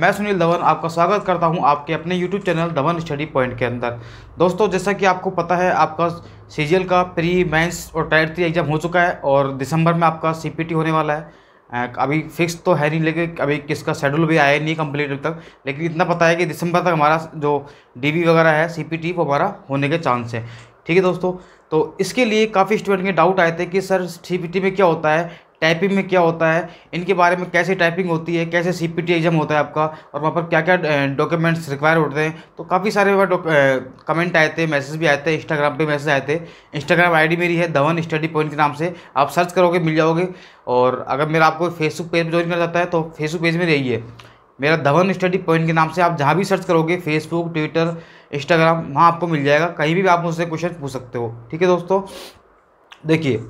मैं सुनील धवन आपका स्वागत करता हूं आपके अपने YouTube channel Dhawan study point के अंदर दोस्तों जैसा कि आपको पता है आपका सी का प्री मेंस और टायर थ्री एग्ज़ाम हो चुका है और दिसंबर में आपका सी होने वाला है अभी फिक्स तो है नहीं लेकिन अभी किसका शेड्यूल भी आया नहीं कम्प्लीट अभी तक लेकिन इतना पता है कि दिसंबर तक हमारा जो डी वगैरह है सी वो हमारा होने के चांस है ठीक है दोस्तों तो इसके लिए काफ़ी स्टूडेंट के डाउट आए थे कि सर सी में क्या होता है टाइपिंग में क्या होता है इनके बारे में कैसे टाइपिंग होती है कैसे सी एग्ज़ाम होता है आपका और वहाँ पर क्या क्या डॉक्यूमेंट्स रिक्वायर होते हैं तो काफ़ी सारे वहाँ कमेंट आए थे मैसेज भी आए थे इंस्टाग्राम पे मैसेज आए थे इंस्टाग्राम आईडी मेरी है धवन स्टडी पॉइंट के नाम से आप सर्च करोगे मिल जाओगे और अगर मेरा आपको फेसबुक पेज ज्वाइन करना चाहता है तो फेसबुक पेज में रहिए मेरा धवन स्टडी पॉइंट के नाम से आप जहाँ भी सर्च करोगे फेसबुक ट्विटर इंस्टाग्राम वहाँ आपको मिल जाएगा कहीं भी आप मुझसे क्वेश्चन पूछ सकते हो ठीक है दोस्तों देखिए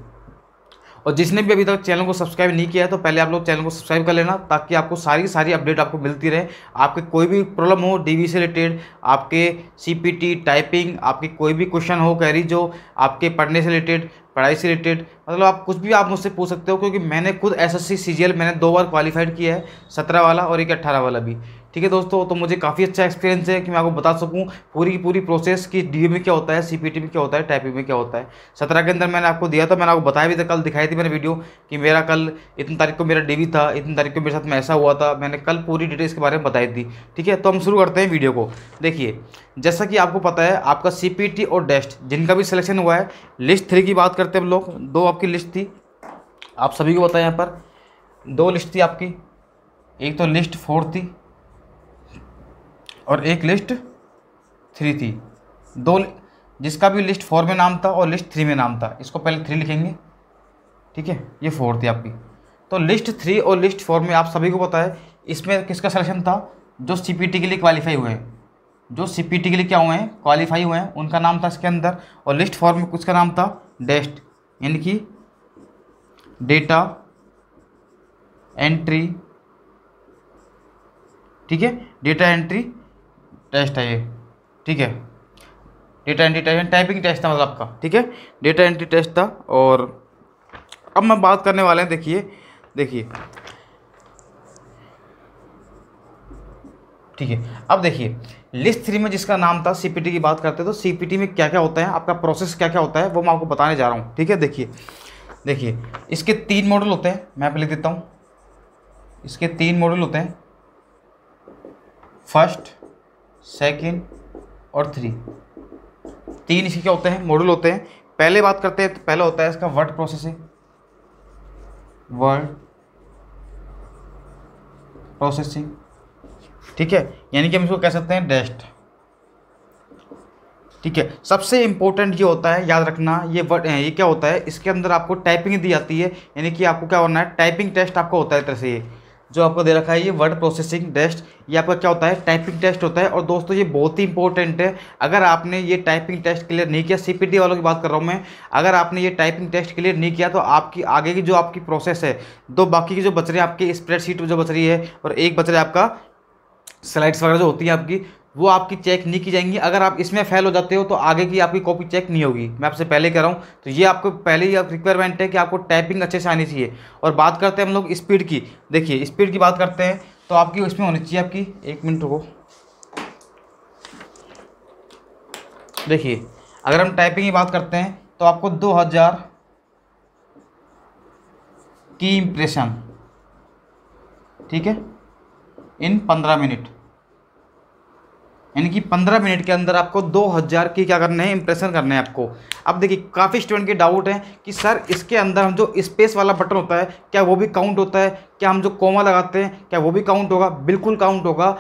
और जिसने भी अभी तक चैनल को सब्सक्राइब नहीं किया है तो पहले आप लोग चैनल को सब्सक्राइब कर लेना ताकि आपको सारी सारी अपडेट आपको मिलती रहे आपके कोई भी प्रॉब्लम हो डीवी से रिलेटेड आपके सीपीटी टाइपिंग आपके कोई भी क्वेश्चन हो कैरीज हो आपके पढ़ने से रिलेटेड पढ़ाई से रिलेटेड मतलब आप कुछ भी आप मुझसे पूछ सकते हो क्योंकि मैंने खुद एस एस मैंने दो बार क्वालिफाइड किया है सत्रह वाला और एक अट्ठारह वाला भी ठीक है दोस्तों तो मुझे काफ़ी अच्छा एक्सपीरियंस है कि मैं आपको बता सकूं पूरी की पूरी प्रोसेस कि डी में क्या होता है सी में क्या होता है टाइप में क्या होता है सत्रह के अंदर मैंने आपको दिया था मैंने आपको बताया भी था कल दिखाई थी मैंने वीडियो कि मेरा कल इतनी तारीख को मेरा डी था इतनी तारीख को मेरे साथ में ऐसा हुआ था मैंने कल पूरी डिटेल्स के बारे में बताई थी ठीक है तो हम शुरू करते हैं वीडियो को देखिए जैसा कि आपको पता है आपका सी और डेस्ट जिनका भी सिलेक्शन हुआ है लिस्ट थ्री की बात करते हैं हम लोग दो आपकी लिस्ट थी आप सभी को बताएं यहाँ पर दो लिस्ट थी आपकी एक तो लिस्ट फोर थी और एक लिस्ट थ्री थी दो जिसका भी लिस्ट फोर में नाम था और लिस्ट थ्री में नाम था इसको पहले थ्री लिखेंगे ठीक है ये फोर थी आपकी तो लिस्ट थ्री और लिस्ट फोर में आप सभी को पता है इसमें किसका सिलेक्शन था जो सी के लिए क्वालिफाई हुए हैं जो सी के लिए क्या हुए हैं क्वालिफाई हुए हैं उनका नाम था इसके अंदर और लिस्ट फॉर्म में उसका नाम था डेस्ट यानी कि डेटा एंट्री ठीक है डेटा एंट्री टेस्ट है ये ठीक है data entry test typing test था मतलब आपका ठीक है डेटा एंट्री टेस्ट था और अब मैं बात करने वाले हैं देखिए देखिए ठीक है अब देखिए लिस्ट थ्री में जिसका नाम था सीपीटी की बात करते हैं तो सीपीटी में क्या क्या होता है आपका प्रोसेस क्या क्या होता है वो मैं आपको बताने जा रहा हूँ ठीक है देखिए देखिए इसके तीन मॉडल होते हैं मैं आप लिख देता हूँ इसके तीन मॉडल होते हैं फर्स्ट सेकेंड और थ्री तीन इसके क्या होते हैं मॉडल होते हैं पहले बात करते हैं तो पहला होता है इसका वर्ड प्रोसेसिंग वर्ड प्रोसेसिंग ठीक है यानी कि हम इसको कह सकते हैं डेस्ट ठीक है सबसे इम्पोर्टेंट ये होता है याद रखना ये वर्ड ये क्या होता है इसके अंदर आपको टाइपिंग दी जाती है यानी कि आपको क्या होना है टाइपिंग टेस्ट आपको होता है तरह से ये जो आपको दे रखा है ये वर्ड प्रोसेसिंग टेस्ट ये आपका क्या होता है टाइपिंग टेस्ट होता है और दोस्तों ये बहुत ही इंपॉर्टेंट है अगर आपने ये टाइपिंग टेस्ट क्लियर नहीं किया सी वालों की बात कर रहा हूँ मैं अगर आपने ये टाइपिंग टेस्ट क्लियर नहीं किया तो आपकी आगे की जो आपकी प्रोसेस है दो बाकी की जो बच रही है आपकी स्प्रेड जो बच रही है और एक बच रहा है आपका स्लाइड्स वगैरह जो होती है आपकी वो आपकी चेक नहीं की जाएंगी अगर आप इसमें फेल हो जाते हो तो आगे की आपकी कॉपी चेक नहीं होगी मैं आपसे पहले कह रहा हूँ तो ये आपको पहले ही रिक्वायरमेंट है कि आपको टाइपिंग अच्छे से आनी चाहिए और बात करते हैं हम लोग स्पीड की देखिए स्पीड की बात करते हैं तो आपकी इसमें होनी चाहिए आपकी एक मिनट को देखिए अगर हम टाइपिंग की बात करते हैं तो आपको दो हज़ार की इम्प्रेशन ठीक है इन पंद्रह मिनट यानी कि पंद्रह मिनट के अंदर आपको दो हज़ार की क्या करने हैं इंप्रेशन करने हैं आपको अब देखिए काफ़ी स्टूडेंट के डाउट हैं कि सर इसके अंदर हम जो स्पेस वाला बटन होता है क्या वो भी काउंट होता है क्या हम जो कोमा लगाते हैं क्या वो भी काउंट होगा बिल्कुल काउंट होगा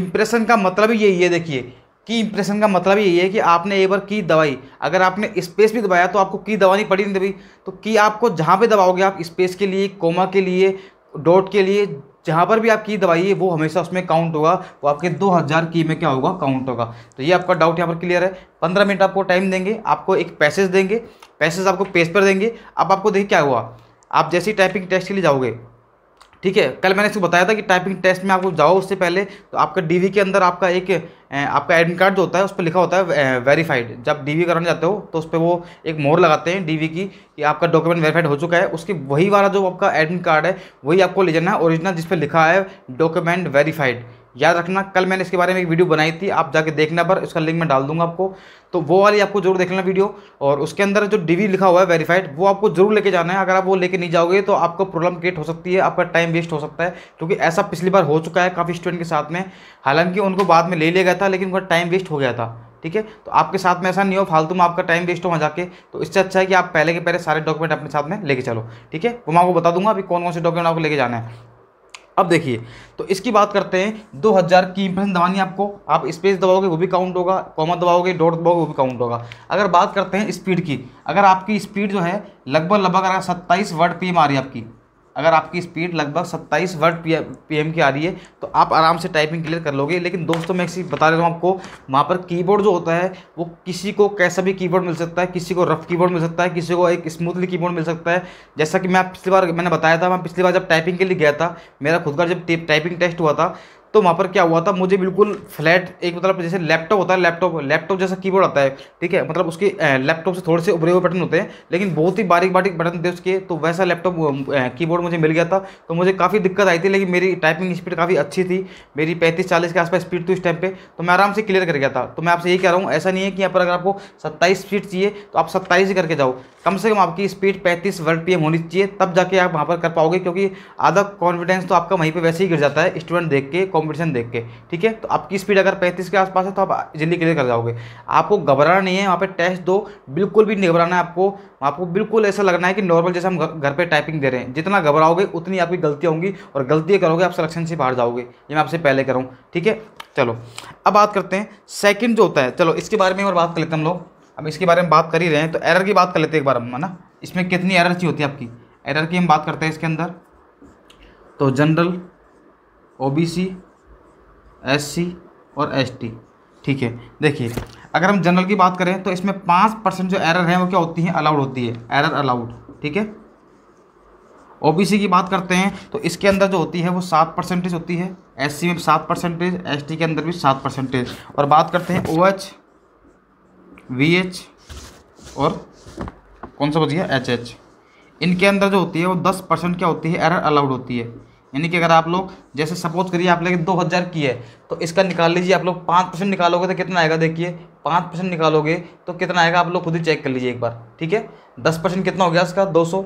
इंप्रेशन का मतलब ही यही है देखिए की इंप्रेशन का मतलब यही है कि आपने एक बार की दवाई अगर आपने स्पेस भी दबाया तो आपको की दवानी पड़ी नहीं दबी तो की आपको जहाँ पर दबाओगे आप स्पेस के लिए कोमा के लिए डॉट के लिए जहाँ पर भी आप की है वो हमेशा उसमें काउंट होगा वो आपके 2000 की में क्या होगा काउंट होगा तो ये आपका डाउट यहाँ पर क्लियर है 15 मिनट आपको टाइम देंगे आपको एक पैसेज देंगे पैसेज आपको पेज पर देंगे अब आपको देखिए क्या हुआ आप जैसी टाइपिंग टेस्ट के लिए जाओगे ठीक है कल मैंने इसको बताया था कि टाइपिंग टेस्ट में आपको जाओ उससे पहले तो आपका डी के अंदर आपका एक आपका एडमिट कार्ड जो होता है उस पर लिखा होता है वेरीफाइड जब डी कराने जाते हो तो उस पर वो एक मोर लगाते हैं डी की कि आपका डॉक्यूमेंट वेरीफाइड हो चुका है उसके वही वाला जो आपका एडमिट कार्ड है वही आपको ले जाना है ओरिजिनल जिस पर लिखा है डॉक्यूमेंट वेरीफाइड याद रखना कल मैंने इसके बारे में एक वीडियो बनाई थी आप जाके देखना पर उसका लिंक मैं डाल दूंगा आपको तो वो वाली आपको जरूर देखना वीडियो और उसके अंदर जो डीवी लिखा हुआ है वेरीफाइड वो आपको जरूर लेके जाना है अगर आप वो लेके नहीं जाओगे तो आपको प्रॉब्लम क्रिएट हो सकती है आपका टाइम वेस्ट हो सकता है क्योंकि ऐसा पिछली बार हो चुका है काफ़ी स्टूडेंट के साथ में हालांकि उनको बाद में ले लिया गया था लेकिन उनका टाइम वेस्ट हो गया था ठीक है तो आपके साथ में ऐसा नहीं हो फालतू में आपका टाइम वेस्ट हो वहाँ जाके तो इससे अच्छा है कि आप पहले के पहले सारे डॉक्यूमेंट अपने साथ में लेके चलो ठीक है वो मैं आपको बता दूंगा अभी कौन कौन से डॉक्यूमेंट आपको लेके जाना है अब देखिए तो इसकी बात करते हैं 2000 की इंप्रेशन दबानी आपको आप स्पेस दबाओगे वो भी काउंट होगा कॉमा दबाओगे डॉट दबाओगे वो भी काउंट होगा अगर बात करते हैं स्पीड की अगर आपकी स्पीड जो है लगभग लगभग अगर सत्ताईस वर्ड पी एम आ रही है आपकी अगर आपकी स्पीड लगभग 27 वर्ड पी एम की आ रही है तो आप आराम से टाइपिंग क्लियर कर लोगे लेकिन दोस्तों मैं एक चीज़ बता रहा हूँ आपको वहाँ पर कीबोर्ड जो होता है वो किसी को कैसा भी कीबोर्ड मिल सकता है किसी को रफ कीबोर्ड मिल सकता है किसी को एक स्मूथली कीबोर्ड मिल सकता है जैसा कि मैं पिछली बार मैंने बताया था मैं पिछली बार जब टाइपिंग के लिए गया था मेरा खुद का जब टाइपिंग टेस्ट हुआ था तो वहाँ पर क्या हुआ था मुझे बिल्कुल फ्लैट एक मतलब जैसे लैपटॉप होता है लैपटॉप लैपटॉप जैसा कीबोर्ड आता है ठीक है मतलब उसके लैपटॉप से थोड़े से उभरे हुए बटन होते हैं लेकिन बहुत ही बारीक बारीक बटन थे उसके तो वैसा लैपटॉप कीबोर्ड मुझे मिल गया था तो मुझे काफ़ी दिक्कत आई थी लेकिन मेरी टाइपिंग स्पीड काफ़ी अच्छी थी मेरी पैंतीस चालीस के आसपास स्पीड थी उस टाइम पर तो मैं आराम से क्लियर कर गया था तो मैं आपसे यही कह रहा हूँ ऐसा नहीं है कि यहाँ पर अगर आपको सत्ताईस स्पीड चाहिए तो आप सत्ताईस ही करके जाओ कम से कम आपकी स्पीड पैंतीस वर्ड पी होनी चाहिए तब जाके आप वहाँ पर कर पाओगे क्योंकि आधा कॉन्फिडेंस तो आपका वहीं पर वैसे ही गिर जाता है स्टूडेंट देख के कॉम्पिटिशन देख के ठीक है तो आपकी स्पीड अगर पैंतीस के आसपास है तो आप जल्दी क्लियर कर जाओगे आपको घबराना नहीं है वहाँ पर टेस्ट दो बिल्कुल भी नहीं घबराना है आपको आपको बिल्कुल ऐसा लगना है कि नॉर्मल जैसे हम घर पर टाइपिंग दे रहे हैं जितना घबराओगे उतनी आपकी गलतियाँ होंगी और गलतियाँ करोगे आप सिलेक्शन से बाहर जाओगे ये मैं आपसे पहले करूँ ठीक है चलो अब बात करते हैं सेकेंड जो होता है चलो इसके बारे में और बात कर लेते हैं हम लोग अब इसके बारे में बात कर ही रहे हैं तो एरर की बात कर लेते हैं एक बार हम है ना इसमें कितनी एरर सी होती है आपकी एरर की हम बात करते हैं इसके अंदर तो जनरल ओबीसी एससी और एसटी ठीक है देखिए अगर हम जनरल की बात करें तो इसमें पाँच परसेंट जो एरर है वो क्या होती है अलाउड होती है एरर अलाउड ठीक है ओबीसी की बात करते हैं तो इसके अंदर जो होती है वो सात परसेंटेज होती है एससी में सात परसेंटेज एस के अंदर भी सात परसेंटेज और बात करते हैं ओ एच वी एच और कौन सा बच गया एच एच इनके अंदर जो होती है वो दस परसेंट क्या होती है एरर अलाउड होती है यानी कि अगर आप लोग जैसे सपोज करिए आप लोग दो हज़ार की है तो इसका निकाल लीजिए आप लोग पाँच परसेंट निकालोगे तो कितना आएगा देखिए पाँच परसेंट निकालोगे तो कितना आएगा आप लोग खुद ही चेक कर लीजिए एक बार ठीक है दस परसेंट कितना हो गया इसका दो सौ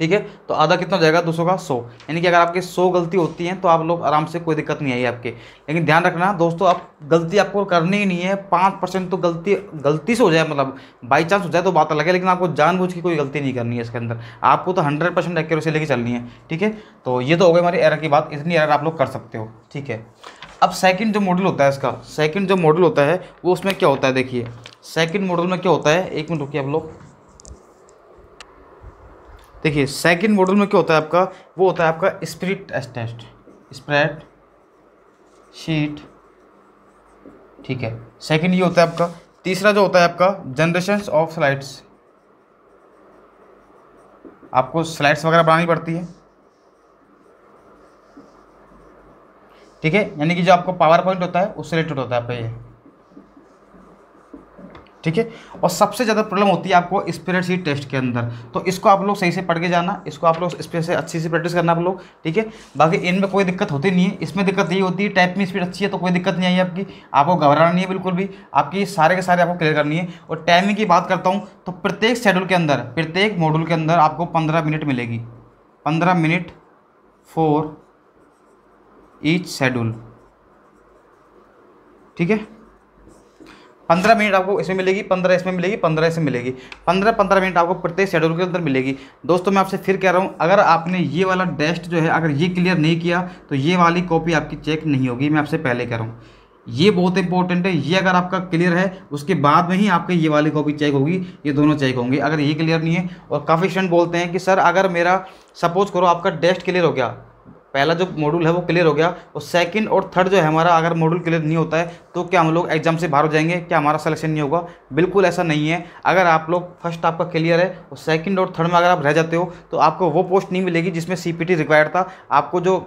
ठीक है तो आधा कितना हो जाएगा दोस्तों का सौ यानी कि अगर आपकी सौ गलती होती है तो आप लोग आराम से कोई दिक्कत नहीं आई आपके लेकिन ध्यान रखना दोस्तों आप गलती आपको करनी ही नहीं है पाँच परसेंट तो गलती गलती से हो जाए मतलब बाई चांस हो जाए तो बात अलग है लेकिन आपको जानबूझ के कोई गलती नहीं करनी है इसके अंदर आपको तो हंड्रेड परसेंट एक्यूरेसी लेके चलनी है ठीक है तो ये तो हो गया हमारी एरर की बात इतनी एरर आप लोग कर सकते हो ठीक है अब सेकंड जो मॉडल होता है इसका सेकंड जो मॉडल होता है वो उसमें क्या होता है देखिए सेकंड मॉडल में क्या होता है एक मिनट रुकिए आप लोग देखिए सेकंड मॉडल में क्या होता है आपका वो होता है आपका स्प्रिट टेस्ट स्प्रेड शीट ठीक है सेकंड ये होता है आपका तीसरा जो होता है आपका जनरेशन ऑफ स्लाइड्स आपको स्लाइड्स वगैरह बनानी पड़ती है ठीक है यानी कि जो आपको पावर पॉइंट होता है उससे रिलेटेड होता है आपका ये ठीक है और सबसे ज़्यादा प्रॉब्लम होती है आपको स्पिरिट सीट टेस्ट के अंदर तो इसको आप लोग सही से पढ़ के जाना इसको आप लोग स्पीड से अच्छी से प्रैक्टिस करना आप लोग ठीक है बाकी इनमें कोई दिक्कत होती नहीं है इसमें दिक्कत यही होती है टाइप में स्पीड अच्छी है तो कोई दिक्कत नहीं आई आपकी आपको घबराना नहीं है बिल्कुल भी आपकी सारे के सारे आपको क्लियर करनी है और टाइमिंग की बात करता हूँ तो प्रत्येक शेड्यूल के अंदर प्रत्येक मॉड्यूल के अंदर आपको पंद्रह मिनट मिलेगी पंद्रह मिनट फोर ईच शेड्यूल ठीक है पंद्रह मिनट आपको इसमें मिलेगी पंद्रह इसमें मिलेगी पंद्रह इसमें मिलेगी पंद्रह पंद्रह मिनट आपको प्रत्येक शेड्यूल के अंदर मिलेगी दोस्तों मैं आपसे फिर कह रहा हूँ अगर आपने ये वाला टेस्ट जो है अगर ये क्लियर नहीं किया तो ये वाली कॉपी आपकी चेक नहीं होगी मैं आपसे पहले कह रहा हूँ ये बहुत इंपॉर्टेंट है ये अगर आपका क्लियर है उसके बाद में ही आपके ये वाली कॉपी चेक होगी ये दोनों चेक होंगे अगर ये क्लियर नहीं है और काफ़ी स्टूडेंट बोलते हैं कि सर अगर मेरा सपोज करो आपका टेस्ट क्लियर हो गया पहला जो मॉड्यूल है वो क्लियर हो गया और सेकंड और थर्ड जो है हमारा अगर मॉड्यूल क्लियर नहीं होता है तो क्या हम लोग एग्जाम से बाहर हो जाएंगे क्या हमारा सिलेक्शन नहीं होगा बिल्कुल ऐसा नहीं है अगर आप लोग फर्स्ट आपका क्लियर है और सेकंड और थर्ड में अगर आप रह जाते हो तो आपको वो पोस्ट नहीं मिलेगी जिसमें सी रिक्वायर्ड था आपको जो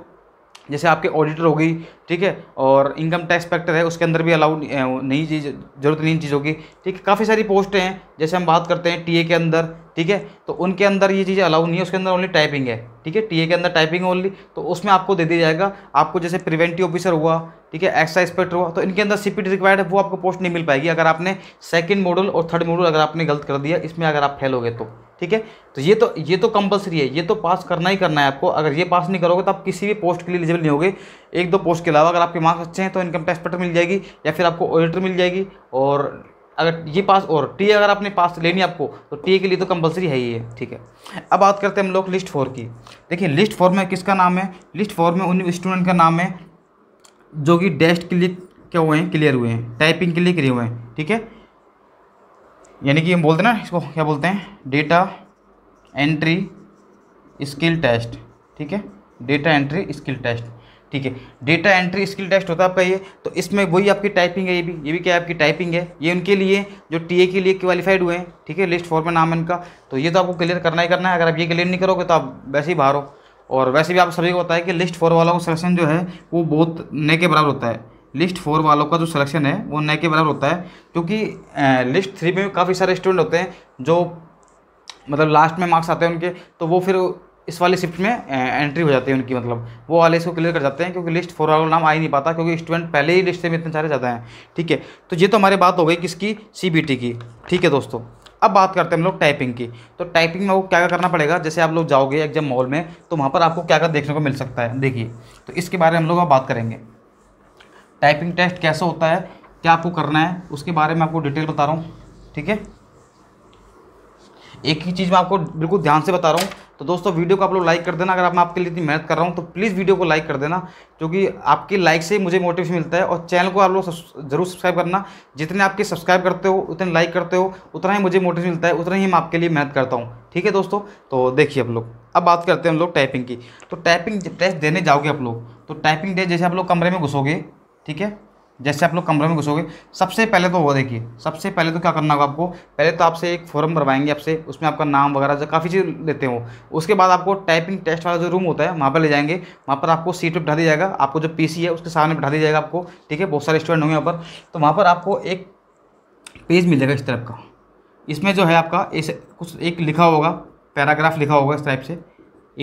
जैसे आपके ऑडिटर हो गई ठीक है और इनकम टैक्स फैक्टर है उसके अंदर भी अलाउड नई चीज़ जरूरत नहीं चीज़ होगी ठीक है काफ़ी सारी पोस्टें हैं जैसे हम बात करते हैं टीए के अंदर ठीक है तो उनके अंदर ये चीज़ें अलाउड नहीं है उसके अंदर ओनली टाइपिंग है ठीक है टीए के अंदर टाइपिंग ओनली तो उसमें आपको दे दिया जाएगा आपको जैसे प्रिवेंटिव ऑफिसर हुआ ठीक है एक्सा इंस्पेक्टर हुआ तो इनके अंदर सी रिक्वायर्ड है वो आपको पोस्ट नहीं मिल पाएगी अगर आपने सेकेंड मॉडल और थर्ड मॉडल अगर आपने गलत कर दिया इसमें अगर आप फेल हो गए तो ठीक है तो ये तो ये तो कंपलसरी है ये तो पास करना ही करना है आपको अगर ये पास नहीं करोगे तो आप किसी भी पोस्ट के लिए एलिजिबल नहीं होगे एक दो पोस्ट के अलावा अगर आपके मार्क्स अच्छे हैं तो इनकम टैक्स पेटर मिल जाएगी या फिर आपको ऑडिटर मिल जाएगी और अगर ये पास और टी अगर आपने पास लेनी आपको तो टी के लिए तो कंपलसरी है ही है ठीक है अब बात करते हैं हम लोग लिस्ट फोर की देखिए लिस्ट फोर में किसका नाम है लिस्ट फोर में उन स्टूडेंट का नाम है जो कि डेस्ट के लिए क्या हुए हैं क्लियर हुए हैं टाइपिंग के लिए क्लियर हुए हैं ठीक है यानी कि हम बोलते हैं ना इसको क्या बोलते हैं डेटा एंट्री स्किल टेस्ट ठीक है डेटा एंट्री स्किल टेस्ट ठीक है डेटा एंट्री स्किल टेस्ट होता है आपका ये तो इसमें वही आपकी टाइपिंग है ये भी ये भी क्या आपकी टाइपिंग है ये उनके लिए जो टीए के लिए क्वालिफाइड हुए हैं ठीक है लिस्ट फोर में नाम इनका तो ये तो आपको क्लियर करना ही करना है अगर आप ये क्लियर नहीं करोगे तो आप वैसे ही बाहर हो और वैसे भी आप सभी को पता है कि लिस्ट फोर वालों का सेलेक्शन जो है वो बहुत नए के बराबर होता है लिस्ट फोर वालों का जो सिलेक्शन है वो नए के बराबर होता है क्योंकि लिस्ट थ्री में काफ़ी सारे स्टूडेंट होते हैं जो मतलब लास्ट में मार्क्स आते हैं उनके तो वो फिर इस वाले शिफ्ट में एंट्री हो जाती है उनकी मतलब वो वाले इसको क्लियर कर जाते हैं क्योंकि लिस्ट फोर वालों नाम आ ही नहीं पाता क्योंकि स्टूडेंट पहले ही लिस्ट से में इतने सारे ज़्यादा हैं ठीक है तो ये तो हमारी बात हो गई किसकी सी की ठीक है दोस्तों अब बात करते हैं हम लोग टाइपिंग की तो टाइपिंग में वो क्या क्या करना पड़ेगा जैसे आप लोग जाओगे एग्जाम मॉल में तो वहाँ पर आपको क्या क्या देखने को मिल सकता है देखिए तो इसके बारे में हम लोग बात करेंगे टाइपिंग टेस्ट कैसा होता है क्या आपको करना है उसके बारे में आपको डिटेल बता रहा हूँ ठीक है एक ही चीज़ मैं आपको बिल्कुल ध्यान से बता रहा हूँ तो दोस्तों वीडियो को आप लोग लाइक कर देना अगर मैं आपके लिए इतनी मेहनत कर रहा हूँ तो प्लीज़ वीडियो को लाइक कर देना क्योंकि आपके लाइक से ही मुझे मोटिवेशन मिलता है और चैनल को आप लोग जरूर सब्सक्राइब करना जितने आपके सब्सक्राइब करते हो उतने लाइक करते हो उतना ही मुझे मोटिवेशन मिलता है उतना ही मैं आपके लिए मेहनत करता हूँ ठीक है दोस्तों तो देखिए आप लोग अब बात करते हैं हम लोग टाइपिंग की तो टाइपिंग टेस्ट देने जाओगे आप लोग तो टाइपिंग टेस्ट जैसे आप लोग कमरे में घुसोगे ठीक है जैसे आप लोग कमरे में घुसोगे सबसे पहले तो वो देखिए सबसे पहले तो क्या करना होगा आपको पहले तो आपसे एक फॉर्म भरवाएंगे आपसे उसमें आपका नाम वगैरह जो काफ़ी चीज़ लेते हो उसके बाद आपको टाइपिंग टेस्ट वाला जो रूम होता है वहाँ पर ले जाएंगे वहाँ पर आपको सीट पर बैठा दिया जाएगा आपको जो पी है उसके सामने बैठा दिया जाएगा आपको ठीक है बहुत सारे स्टूडेंट होंगे यहाँ पर तो वहाँ पर आपको एक पेज मिल जाएगा इस तरफ का इसमें जो है आपका इस कुछ एक लिखा होगा पैराग्राफ लिखा होगा इस टाइप से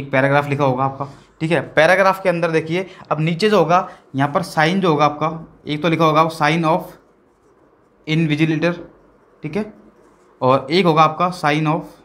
एक पैराग्राफ लिखा होगा आपका ठीक है पैराग्राफ के अंदर देखिए अब नीचे जो होगा यहाँ पर साइन जो होगा आपका एक तो लिखा होगा साइन ऑफ इन विजिलेटर ठीक है और एक होगा आपका साइन ऑफ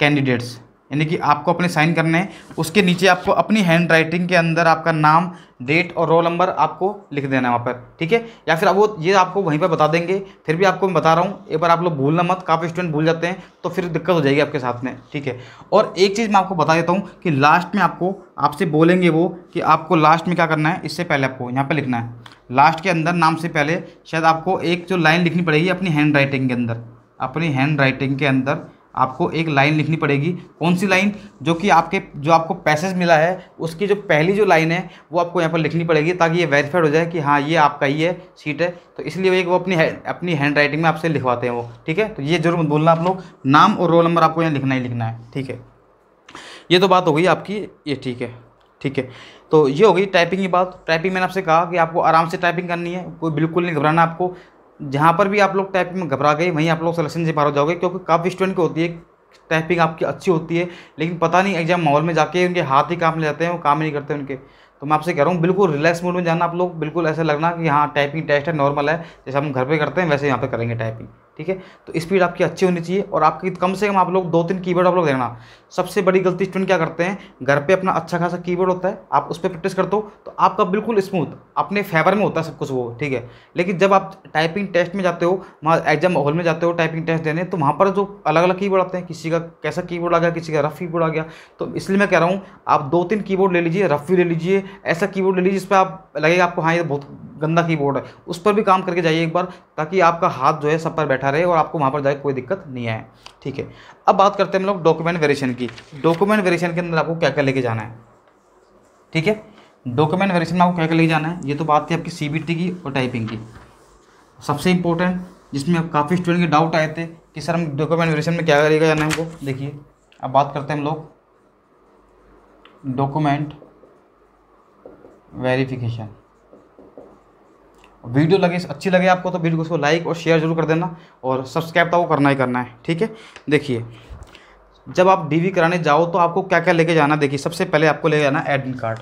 कैंडिडेट्स यानी कि आपको अपने साइन करने हैं उसके नीचे आपको अपनी हैंड राइटिंग के अंदर आपका नाम डेट और रोल नंबर आपको लिख देना है वहाँ पर ठीक है या फिर आप वो ये आपको वहीं पर बता देंगे फिर भी आपको मैं बता रहा हूँ एक बार आप लोग भूलना मत काफ़ी स्टूडेंट भूल जाते हैं तो फिर दिक्कत हो जाएगी आपके साथ में ठीक है और एक चीज़ मैं आपको बता देता हूँ कि लास्ट में आपको आपसे बोलेंगे वो कि आपको लास्ट में क्या करना है इससे पहले आपको यहाँ पर लिखना है लास्ट के अंदर नाम से पहले शायद आपको एक जो लाइन लिखनी पड़ेगी अपनी हैंड राइटिंग के अंदर अपनी हैंड राइटिंग के अंदर आपको एक लाइन लिखनी पड़ेगी कौन सी लाइन जो कि आपके जो आपको पैसेज मिला है उसकी जो पहली जो लाइन है वो आपको यहाँ पर लिखनी पड़ेगी ताकि ये वेरीफाइड हो जाए कि हाँ ये आपका ही है सीट है तो इसलिए वो अपनी अपनी हैंड राइटिंग में आपसे लिखवाते हैं वो ठीक है तो ये जरूर बोलना आप लोग नाम और रोल नंबर आपको यहाँ लिखना ही लिखना है ठीक है ये तो बात हो गई आपकी ये ठीक है ठीक है तो ये हो गई टाइपिंग की बात टाइपिंग मैंने आपसे कहा कि आपको आराम से टाइपिंग करनी है कोई बिल्कुल नहीं घबराना आपको जहाँ पर भी आप लोग टाइपिंग में घबरा गए वहीं आप लोग सिलेक्शन से बाहर हो जाओगे क्योंकि काफ़ी स्टूडेंट की होती है टाइपिंग आपकी अच्छी होती है लेकिन पता नहीं एग्जाम माहौल में जाके उनके हाथ ही काम ले जाते हैं वो काम ही नहीं करते उनके तो मैं आपसे कह रहा हूँ बिल्कुल रिलैक्स मूड में जाना आप लोग बिल्कुल ऐसा लगना कि हाँ टाइपिंग टेस्ट है नॉर्मल है जैसे हम घर पर करते हैं वैसे यहाँ पर करेंगे टाइपिंग ठीक है तो स्पीड आपकी अच्छी होनी चाहिए और आपकी कम से कम आप लोग दो तीन कीबोर्ड आप लोग देखना सबसे बड़ी गलती स्टूडेंट क्या करते हैं घर पे अपना अच्छा खासा कीबोर्ड होता है आप उस पर प्रैक्टिस कर दो तो आपका बिल्कुल स्मूथ अपने फेवर में होता है सब कुछ वो ठीक है लेकिन जब आप टाइपिंग टेस्ट में जाते हो वहाँ एग्जाम हॉल में जाते हो टाइपिंग टेस्ट देने तो वहाँ पर जो अलग अलग कीबोर्ड आते हैं किसी का कैसा कीबोर्ड आ गया किसी का रफ कीबोर्ड आ गया तो इसलिए मैं कह रहा हूँ आप दो तीन कीबोर्ड ले लीजिए रफ भी ले लीजिए ऐसा कीबोर्ड ले लीजिए जिस पर आप लगेगा आपको हाँ ये बहुत गंदा कीबोर्ड है उस पर भी काम करके जाइए एक बार ताकि आपका हाथ जो है सब पर बैठा रहे और आपको वहाँ पर जाए कोई दिक्कत नहीं आए ठीक है अब बात करते हैं हम लोग डॉक्यूमेंट वेरिएशन की डॉक्यूमेंट वेरिएशन के अंदर आपको क्या क्या लेके जाना है ठीक है डॉक्यूमेंट वेरिएशन में आपको क्या क्या लेके जाना है ये तो बात थी आपकी सी की और टाइपिंग की सबसे इंपॉर्टेंट जिसमें काफ़ी स्टूडेंट के डाउट आए थे कि सर हम डॉक्यूमेंट वेरिएशन में क्या लेके जाना है हमको देखिए अब बात करते हैं हम लोग डॉक्यूमेंट वेरिफिकेशन वीडियो लगे अच्छी लगे आपको तो वीडियो को लाइक और शेयर जरूर कर देना और सब्सक्राइब तो वो करना ही करना है ठीक है देखिए जब आप डीवी कराने जाओ तो आपको क्या क्या लेके जाना देखिए सबसे पहले आपको ले जाना एडमिट कार्ड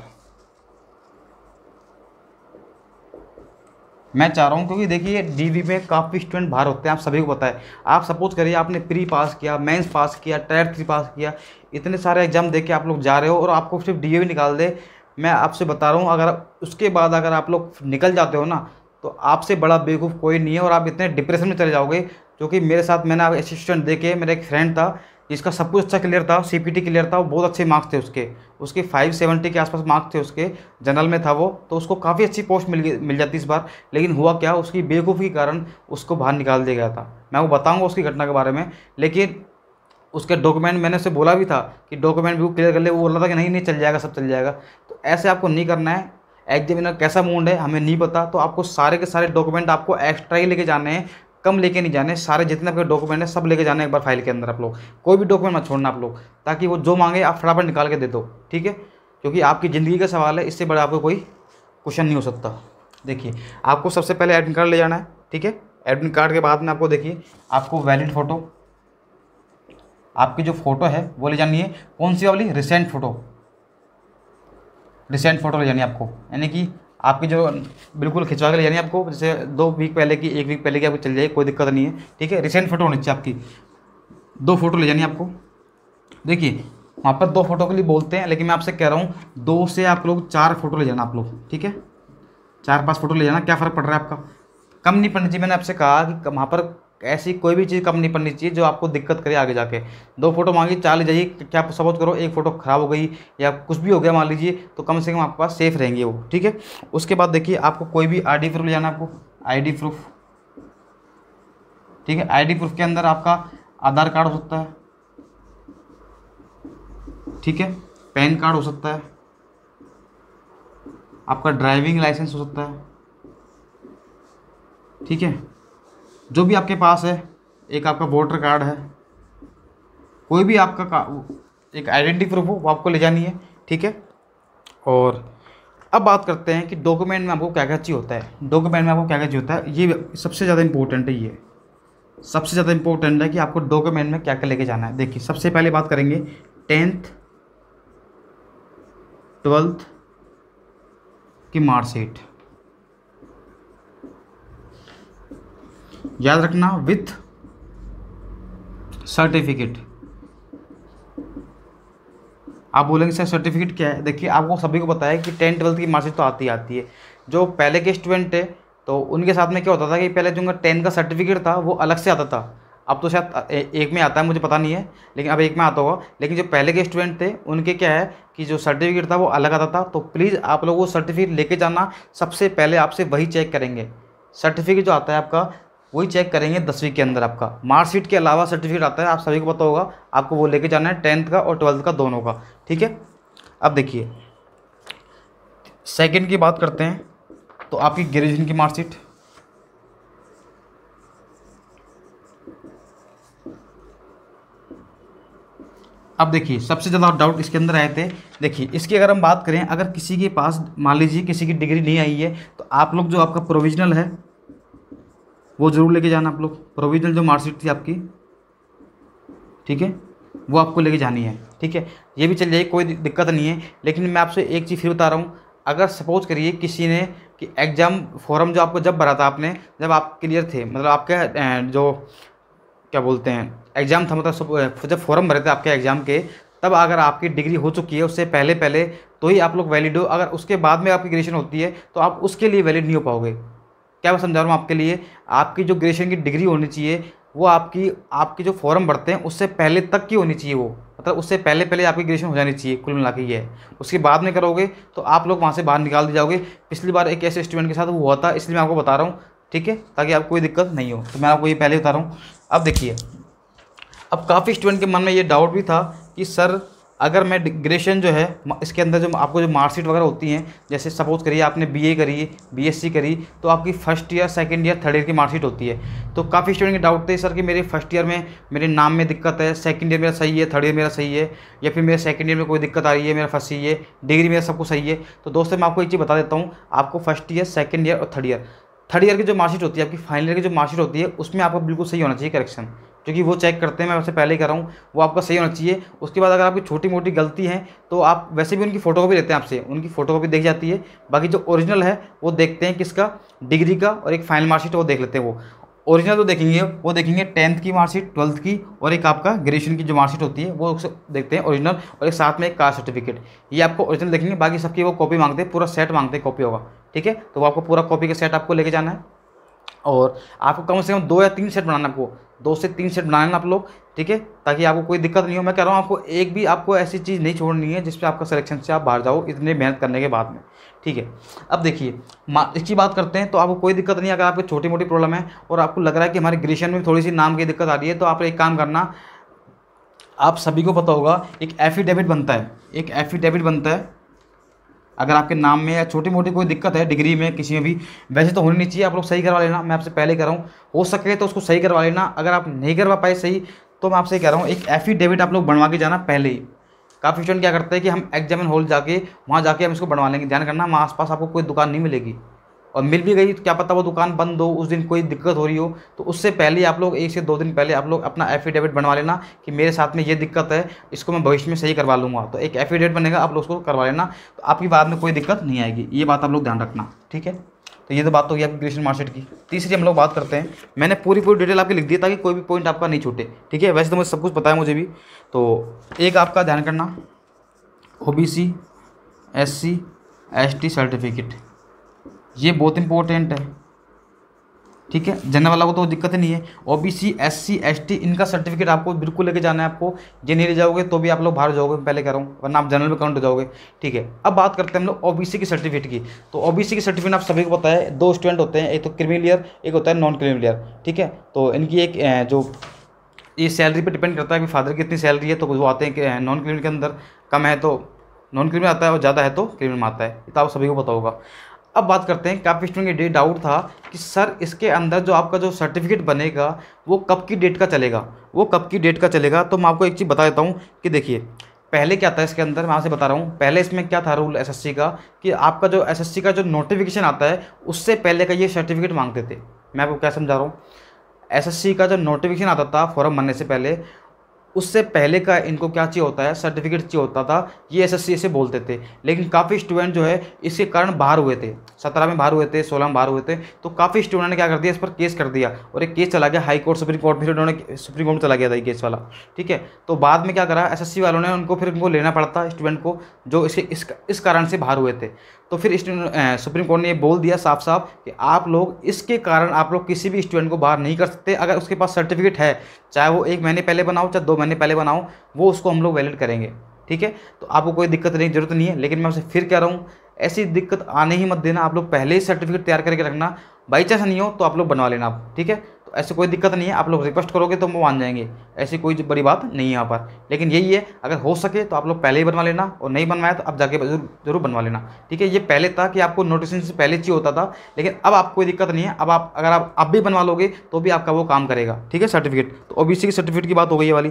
मैं चाह रहा हूँ क्योंकि देखिए डीवी में काफ़ी स्टूडेंट बाहर होते हैं आप सभी को पता है आप सपोज करिए आपने प्री पास किया मेंस पास किया टायर थ्री पास किया इतने सारे एग्जाम दे के आप लोग जा रहे हो और आपको सिर्फ डी निकाल दे मैं आपसे बता रहा हूँ अगर उसके बाद अगर आप लोग निकल जाते हो ना तो आपसे बड़ा बेवकूफ़ कोई नहीं है और आप इतने डिप्रेशन में चले जाओगे क्योंकि मेरे साथ मैंने आप असिस्टेंट देखे मेरा एक फ्रेंड था जिसका सब कुछ अच्छा क्लियर था सी क्लियर था वो बहुत अच्छे मार्क्स थे उसके उसके 570 के आसपास मार्क्स थे उसके जनरल में था वो तो उसको काफ़ी अच्छी पोस्ट मिल मिल जाती इस बार लेकिन हुआ क्या उसकी बेवकूफ़ी के कारण उसको बाहर निकाल दिया गया था मैं वो बताऊँगा उसकी घटना के बारे में लेकिन उसके डॉक्यूमेंट मैंने उसे बोला भी था कि डॉक्यूमेंट भी क्लियर कर ले वो बोल रहा था कि नहीं नहीं चल जाएगा सब चल जाएगा तो ऐसे आपको नहीं करना है एग्जामिनर कैसा मूड है हमें नहीं पता तो आपको सारे के सारे डॉक्यूमेंट आपको एक्स्ट्रा ही लेके जाने हैं कम लेके नहीं जाने सारे जितने आपके डॉक्यूमेंट हैं सब लेके जाने एक बार फाइल के अंदर आप लोग कोई भी डॉक्यूमेंट मत छोड़ना आप लोग ताकि वो जो मांगे आप फटाफट निकाल के दे दो ठीक है क्योंकि आपकी ज़िंदगी का सवाल है इससे बड़ा आपको कोई क्वेश्चन नहीं हो सकता देखिए आपको सबसे पहले एडमिट कार्ड ले जाना है ठीक है एडमिट कार्ड के बाद में आपको देखिए आपको वैलिड फ़ोटो आपकी जो फ़ोटो है वो ले जानी है कौन सी वाली रिसेंट फ़ोटो रिसेंट फ़ोटो ले जानी आपको यानी कि आपकी जो बिल्कुल खिंचवा के ले जानी आपको जैसे दो वीक पहले की एक वीक पहले की आपको चल जाए कोई दिक्कत नहीं है ठीक है रिसेंट फ़ोटो होनी चाहिए आपकी दो फ़ोटो ले जानी आपको देखिए वहाँ पर दो फ़ोटो के लिए बोलते हैं लेकिन मैं आपसे कह रहा हूँ दो से आप लोग चार फ़ोटो ले जाना आप लोग ठीक है चार पाँच फ़ोटो ले जाना क्या फ़र्क पड़ रहा है आपका कम नहीं पड़ना चाहिए मैंने आपसे कहा कि वहाँ पर ऐसी कोई भी चीज़ कम नहीं पड़नी चाहिए जो आपको दिक्कत करे आगे जाके दो फोटो मांगी चार ले जाइए क्या सपोज करो एक फ़ोटो ख़राब हो गई या कुछ भी हो गया मान लीजिए तो कम से कम आपके पास सेफ रहेंगे वो ठीक है उसके बाद देखिए आपको कोई भी आई प्रूफ ले जाना आपको आई प्रूफ ठीक है आई प्रूफ के अंदर आपका आधार कार्ड हो सकता है ठीक है पैन कार्ड हो सकता है आपका ड्राइविंग लाइसेंस हो सकता है ठीक है जो भी आपके पास है एक आपका वोटर कार्ड है कोई भी आपका एक आइडेंटिटी प्रूफ हो वो आपको ले जानी है ठीक है और अब बात करते हैं कि डॉक्यूमेंट में आपको क्या क्या चाहिए होता है डॉक्यूमेंट में आपको क्या क्या चाहिए होता है ये सबसे ज़्यादा इंपॉर्टेंट है ये सबसे ज़्यादा इंपॉर्टेंट है कि आपको डॉक्यूमेंट में क्या क्या लेके जाना है देखिए सबसे पहले बात करेंगे टेंथ ट्वेल्थ की मार्कशीट याद रखना विथ सर्टिफिकेट आप बोलेंगे सर सर्टिफिकेट क्या है देखिए आपको सभी को पता है कि टेंथ ट्वेल्थ की मार्कशीट तो आती आती है जो पहले के स्टूडेंट है तो उनके साथ में क्या होता था कि पहले जो टेंथ का सर्टिफिकेट था वो अलग से आता था अब तो शायद एक में आता है मुझे पता नहीं है लेकिन अब एक में आता होगा लेकिन जो पहले के स्टूडेंट थे उनके क्या है कि जो सर्टिफिकेट था वो अलग आता था तो प्लीज़ आप लोग वो सर्टिफिकेट लेके जाना सबसे पहले आपसे वही चेक करेंगे सर्टिफिकेट जो आता है आपका वही चेक करेंगे दसवीं के अंदर आपका मार्कशीट के अलावा सर्टिफिकेट आता है आप सभी को पता होगा आपको वो लेके जाना है टेंथ का और ट्वेल्थ का दोनों का ठीक है अब देखिए सेकेंड की बात करते हैं तो आपकी ग्रेजुएशन की मार्कशीट अब देखिए सबसे ज़्यादा डाउट इसके अंदर आए थे देखिए इसकी अगर हम बात करें अगर किसी के पास मान लीजिए किसी की डिग्री नहीं आई है तो आप लोग जो आपका प्रोविजनल है वो ज़रूर लेके जाना आप लोग प्रोविजनल जो मार्कशीट थी आपकी ठीक है वो आपको लेके जानी है ठीक है ये भी चल जाएगी कोई दिक्कत नहीं है लेकिन मैं आपसे एक चीज़ फिर बता रहा हूँ अगर सपोज करिए किसी ने कि एग्ज़ाम फॉर्म जो आपको जब भरा था आपने जब आप क्लियर थे मतलब आपके जो क्या बोलते हैं एग्ज़ाम था मतलब जब फॉर्म भरे थे आपके एग्ज़ाम के तब अगर आपकी डिग्री हो चुकी है उससे पहले पहले तो ही आप लोग वैलिड हो अगर उसके बाद में आपकी ग्रेजुएशन होती है तो आप उसके लिए वैलिड नहीं हो पाओगे क्या मैं समझा रहा हूँ आपके लिए आपकी जो ग्रेजुएशन की डिग्री होनी चाहिए वो आपकी आपके जो फॉर्म भरते हैं उससे पहले तक की होनी चाहिए वो मतलब उससे पहले पहले आपकी ग्रेजुएशन हो जानी चाहिए कुल मिला के ये उसके बाद में करोगे तो आप लोग वहाँ से बाहर निकाल दिए जाओगे पिछली बार एक ऐसे स्टूडेंट के साथ वो हुआ था इसलिए मैं आपको बता रहा हूँ ठीक है ताकि आपको कोई दिक्कत नहीं हो तो मैं आपको ये पहले बता रहा हूँ अब देखिए अब काफ़ी स्टूडेंट के मन में ये डाउट भी था कि सर अगर मैं डिग्रेशन जो है इसके अंदर जो आपको जो मार्कशीट वगैरह होती हैं जैसे सपोज़ करिए आपने बीए करी बीएससी करी तो आपकी first year second year third year की मार्कशीट होती है तो काफ़ी स्टूडेंट के डाउट थे सर कि मेरे फर्स्ट ईयर में मेरे नाम में दिक्कत है सेकंड ईयर मेरा सही है थर्ड ईयर मेरा सही है या फिर मेरे सेकंड ईयर में कोई दिक्कत आ रही है मेरा फर्स्ट सही है डिग्री मेरा सब कुछ सही है तो दोस्तों मैं आपको एक चीज़ बता देता हूँ आपको फर्स्ट ईयर सेकेंड ईयर और थर्ड ईयर थर्ड ईयर की जो मार्कशीट होती है आपकी फाइनल ईयर की जो मार्कशीट होती है उसमें आपको बिल्कुल सही होना चाहिए करेक्शन क्योंकि वो चेक करते हैं मैं वैसे पहले ही कर रहा हूँ वो आपका सही होना चाहिए उसके बाद अगर आपकी छोटी मोटी गलती है तो आप वैसे भी उनकी फोटो कॉपी लेते हैं आपसे उनकी फोटो कॉपी देख जाती है बाकी जो ओरिजिनल है वो देखते हैं किसका डिग्री का और एक फाइनल मार्कशीट वो देख लेते हैं वो ओरिजिनल जो देखेंगे वो देखेंगे टेंथ की मार्कशीट ट्वेल्थ की और एक आपका ग्रेजुएशन की जो मार्कशीट होती है वो देखते हैं ओरिजिनल और एक साथ में एक कास्ट सर्टिफिकेट ये आपको ओरिजिनल देखेंगे बाकी सबकी वो कॉपी मांगते हैं पूरा सेट मांगते हैं कॉपी होगा ठीक है तो वो आपको पूरा कॉपी का सेट आपको लेके जाना है और आपको कम से कम दो या तीन सेट बनाना आपको दो से तीन सेट बना लेना आप लोग ठीक है ताकि आपको कोई दिक्कत नहीं हो मैं कह रहा हूँ आपको एक भी आपको ऐसी चीज़ नहीं छोड़नी है जिसपे आपका सिलेक्शन से आप बाहर जाओ इतने मेहनत करने के बाद में ठीक है अब देखिए इसकी बात करते हैं तो आपको कोई दिक्कत नहीं अगर आपकी छोटी मोटी प्रॉब्लम है और आपको लग रहा है कि हमारे ग्रेशन में थोड़ी सी नाम की दिक्कत आ रही है तो आप एक काम करना आप सभी को पता होगा एक एफिडेविट बनता है एक एफिडेविट बनता है अगर आपके नाम में या छोटी मोटी कोई दिक्कत है डिग्री में किसी में भी वैसे तो होनी नहीं चाहिए आप लोग सही करवा लेना मैं आपसे पहले कर रहा हूँ हो सके तो उसको सही करवा लेना अगर आप नहीं करवा पाए सही तो मैं आपसे कह रहा हूँ एक एफिडेविट आप लोग बनवा के जाना पहले ही काफ़ी स्टूडेंट क्या करते हैं कि हम एग्जामिन हॉल जाके वहाँ जाके हम इसको बनवा लेंगे ध्यान करना वहाँ आसपास आपको कोई दुकान नहीं मिलेगी और मिल भी गई तो क्या पता वो दुकान बंद हो उस दिन कोई दिक्कत हो रही हो तो उससे पहले आप लोग एक से दो दिन पहले आप लोग अपना एफिडेविट बनवा लेना कि मेरे साथ में ये दिक्कत है इसको मैं भविष्य में सही करवा लूँगा तो एक एफिडेविट बनेगा आप लोग उसको करवा लेना तो आपकी बाद में कोई दिक्कत नहीं आएगी ये बात आप लोग ध्यान रखना ठीक है तो ये तो बात हो गई आपकी ग्रेशन मार्केट की तीसरी हम लोग बात करते हैं मैंने पूरी पूरी डिटेल आपकी लिख दी ताकि कोई भी पॉइंट आपका नहीं छूटे ठीक है वैसे तो मुझे सब कुछ पता है मुझे भी तो एक आपका ध्यान करना O B C S C S T certificate ये बहुत इंपॉर्टेंट है ठीक है जनरल वाला को तो दिक्कत नहीं है O B C S C S T इनका सर्टिफिकेट आपको बिल्कुल लेके जाना है आपको ये नहीं ले जाओगे तो भी आप लोग बाहर जाओगे पहले कह रहा हूँ वरना आप जनरल में काउंट हो जाओगे ठीक है अब बात करते हैं हम लोग ओ बी सी की सर्टिफिकेट की तो ओ बी सी की सर्टिफिकेट आप सभी को पता है दो स्टूडेंट होते हैं एक तो क्रिमिलियर एक होता है नॉन क्रिमिलियर ठीक है तो इनकी एक जो ये सैलरी पर डिपेंड करता है कि फादर की कितनी सैलरी है तो वो आते हैं कि नॉन क्रिमिनल के अंदर कम है तो नॉन क्रिमिनल आता है और ज़्यादा है तो क्रिमिनल में आता है तो आप सभी को पता होगा अब बात करते हैं काफ़ी स्टूडेंट ये डाउट था कि सर इसके अंदर जो आपका जो सर्टिफिकेट बनेगा वो कब की डेट का चलेगा वो कब की डेट का चलेगा तो मैं आपको एक चीज़ बता देता हूँ कि देखिए पहले क्या था इसके अंदर मैं आपसे बता रहा हूँ पहले इसमें क्या था रूल एसएससी का कि आपका जो एसएससी का जो नोटिफिकेशन आता है उससे पहले का ये सर्टिफिकेट मांगते थे मैं आपको क्या समझा रहा हूँ एसएससी का जो नोटिफिकेशन आता था फॉर्म भरने से पहले उससे पहले का इनको क्या चाहिए होता है सर्टिफिकेट चाहिए होता था ये एस एस ऐसे बोलते थे लेकिन काफ़ी स्टूडेंट जो है इसके कारण बाहर हुए थे सत्रह में बाहर हुए थे सोलह में बाहर हुए थे तो काफ़ी स्टूडेंट ने क्या कर दिया इस पर केस कर दिया और एक केस चला गया हाई कोर्ट सुप्रीम कोर्ट फिर उन्होंने सुप्रीम कोर्ट में चला गया था ये केस वाला ठीक है तो बाद में क्या करा एस वालों ने उनको फिर उनको लेना पड़ता स्टूडेंट को जो इसके इस, इस कारण से बाहर हुए थे तो फिर सुप्रीम कोर्ट ने ये बोल दिया साफ साफ कि आप लोग इसके कारण आप लोग किसी भी स्टूडेंट को बाहर नहीं कर सकते अगर उसके पास सर्टिफिकेट है चाहे वो एक महीने पहले बनाओ चाहे दो महीने पहले बनाओ वो उसको हम लोग वैलिड करेंगे ठीक है तो आपको कोई दिक्कत नहीं जरूरत नहीं है लेकिन मैं उसे फिर कह रहा हूँ ऐसी दिक्कत आने ही मत देना आप लोग पहले ही सर्टिफिकेट तैयार करके रखना बाई चांस नहीं हो तो आप लोग बनवा लेना आप ठीक है ऐसे कोई दिक्कत नहीं है आप लोग रिक्वेस्ट करोगे तो हम मान जाएंगे ऐसी कोई बड़ी बात नहीं है यहाँ पर लेकिन यही है अगर हो सके तो आप लोग पहले ही बनवा लेना और नहीं बनवाया तो आप जाके जरूर बनवा लेना ठीक है ये पहले था कि आपको नोटिसन से पहले चाहिए होता था लेकिन अब आप कोई दिक्कत नहीं है अब आप अगर आप अब भी बनवा लोगे तो भी आपका वो काम करेगा ठीक है सर्टिफिकेट तो ओ की सर्टिफिकेट की बात हो गई है वाली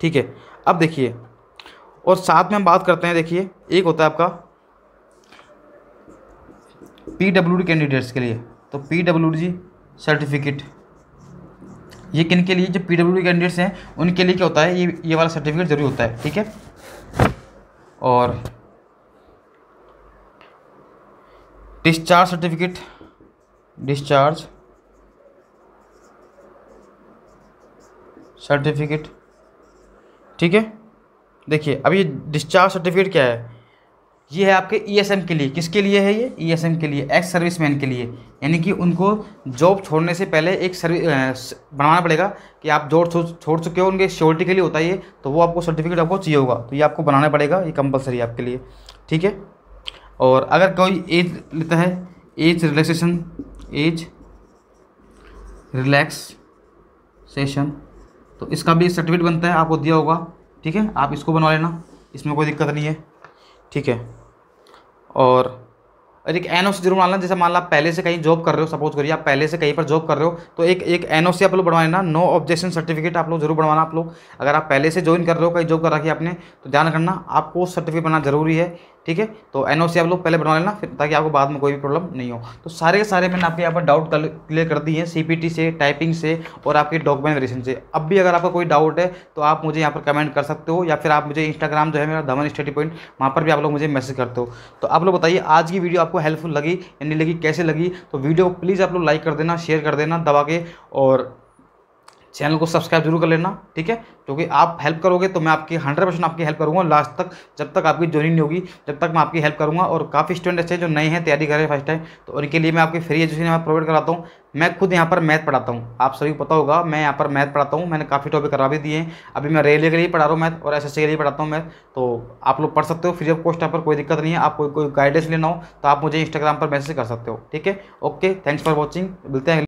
ठीक है अब देखिए और साथ में हम बात करते हैं देखिए एक होता है आपका पी डब्ल्यू कैंडिडेट्स के लिए तो पी डब्ल्यू जी सर्टिफिकेट ये किन के लिए जो पी डब्ल्यू कैंडिडेट्स हैं उनके लिए क्या होता है ये ये वाला सर्टिफिकेट ज़रूरी होता है ठीक है और डिस्चार्ज सर्टिफिकेट डिस्चार्ज सर्टिफिकेट ठीक है देखिए अभी डिस्चार्ज सर्टिफिकेट क्या है ये है आपके ईएसएम e के लिए किसके लिए है ये ईएसएम e के लिए एक्स सर्विसमैन के लिए यानी कि उनको जॉब छोड़ने से पहले एक सर्विस बनाना पड़ेगा कि आप जॉब छोड़ चुके हो उनके श्योरिटी के लिए होता है ये तो वो आपको सर्टिफिकेट आपको चाहिए होगा तो ये आपको बनाना पड़ेगा ये कंपलसरी आपके लिए ठीक है और अगर कोई एज लेता है age relaxation age relax session तो इसका भी सर्टिफिकेट बनता है आपको दिया होगा ठीक है आप इसको बनवा लेना इसमें कोई दिक्कत नहीं है ठीक है और एक एन जरूर मान जैसे मान लो आप पहले से कहीं जॉब कर रहे हो सपोज करिए आप पहले से कहीं पर जॉब कर रहे हो तो एक एक एन आप लोग बनवा लेना नो ऑब्जेक्शन सर्टिफिकेट आप लोग जरूर बनवाना आप लोग अगर आप पहले से ज्वाइन कर रहे हो कहीं जॉब कर रखी आपने तो ध्यान रखना आपको सर्टिफिकेट बनाना जरूरी है ठीक है तो एन आप लोग पहले बना लेना फिर ताकि आपको बाद में कोई भी प्रॉब्लम नहीं हो तो सारे के सारे मैंने आपके यहाँ पर डाउट क्लियर कर दिए हैं से टाइपिंग से और आपके डॉक्यूमेंट वेरिएशन से अब भी अगर आपका कोई डाउट है तो आप मुझे यहाँ पर कमेंट कर सकते हो या फिर आप मुझे इंस्टाग्राम जो है मेरा धमन स्टडी पॉइंट वहाँ पर भी आप लोग मुझे मैसेज करते हो तो आप लोग बताइए आज की वीडियो आपको हेल्पफुल लगी या नहीं लगी कैसे लगी तो वीडियो प्लीज़ आप लोग लाइक कर देना शेयर कर देना दबा के और चैनल को सब्सक्राइब जरूर कर लेना ठीक है क्योंकि आप हेल्प करोगे तो मैं आपकी हंड्रेड परसेंट आपकी हेल्प करूँगा लास्ट तक जब तक आपकी ज्वाइनिंग नहीं होगी जब तक मैं आपकी हेल्प करूँगा और काफ़ी स्टूडेंट अच्छे जो नए हैं तैयारी कर रहे हैं फर्स्ट टाइम तो उनके लिए मैं आपकी फ्री एजुकेशन यहाँ प्रोवाइड कराता हूँ मैं खुद यहाँ पर मैथ पढ़ाता हूँ आप सभी को पता होगा मैं यहाँ पर मैथ पढ़ाता हूँ मैंने काफ़ी टॉपिक करा भी दिए हैं अभी मैं रेलवे के लिए पढ़ा रहा हूँ मैथ और एस के लिए पढ़ाता हूँ मैथ तो आप लोग पढ़ सकते हो फ्री ऑफ कॉस्ट यहाँ पर कोई दिक्कत नहीं है आप कोई कोई गाइडेंस लेना हो तो आप मुझे इंस्टाग्राम पर मैसेज कर सकते हो ठीक है ओके थैंक्स फॉर वॉचिंग मिलते हैं